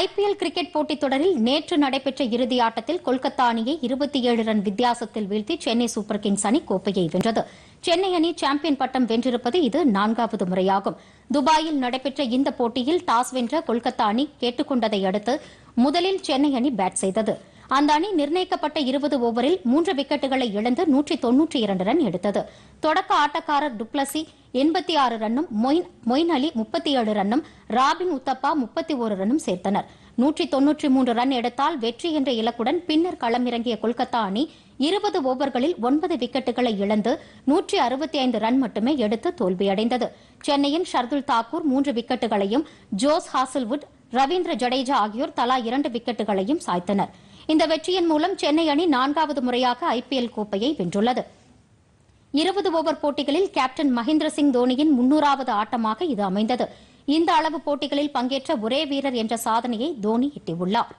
IPL cricket போட்டித் தொடரில் நேற்று நடைபெற்ற இறுதி ஆட்டத்தில் கொல்கத்தா அணியை இருபத்தி ஏழு ரன் வித்தியாசத்தில் வீழ்த்தி சென்னை சூப்பர் கிங்ஸ் அணி கோப்பையை வென்றது சென்னை அணி சாம்பியன் பட்டம் வென்றிருப்பது இது நான்காவது முறையாகும் துபாயில் நடைபெற்ற இந்த போட்டியில் டாஸ் வென்ற கொல்கத்தா அணி கேட்டுக்கொண்டதை அடுத்து முதலில் சென்னை அணி பேட் செய்தது அந்த அணி நிர்ணயிக்கப்பட்ட இருபது ஓவரில் மூன்று விக்கெட்டுகளை இழந்து நூற்றி தொன்னூற்றி இரண்டு ரன் எடுத்தது தொடக்க ஆட்டக்காரர் டுப்ளசி எண்பத்தி ஆறு ரன்னும் மொயின் மொயின் அலி முப்பத்தி ஏழு ரன்னும் ராபின் உத்தப்பா முப்பத்தி ஒரு ரன்னும் சேர்த்தனர் நூற்றி தொன்னூற்றி மூன்று ரன் எடுத்தால் வெற்றி என்ற இலக்குடன் பின்னர் களமிறங்கிய கொல்கத்தா அணி இருபது ஓவர்களில் ஒன்பது விக்கெட்டுகளை இழந்து நூற்றி அறுபத்தி ஐந்து ரன் மட்டுமே எடுத்து தோல்வியடைந்தது சென்னையின் ஷர்துல் தாக்கூர் மூன்று விக்கெட்டுகளையும் ஜோஸ் ஹாசல்வுட் ரவீந்திர ஜடேஜா ஆகியோர் தலா இரண்டு விக்கெட்டுகளையும் சாய்த்தனர் இந்த வெற்றியின் மூலம் சென்னை அணி நான்காவது முறையாக ஐபிஎல் கோப்பையை வென்றுள்ளது இருபது ஓவர் போட்டிகளில் கேப்டன் மகேந்திர சிங் தோனியின் முன்னூறாவது ஆட்டமாக இது அமைந்தது இந்த அளவு போட்டிகளில் பங்கேற்ற ஒரே வீரர் என்ற சாதனையை தோனி எட்டியுள்ளாா்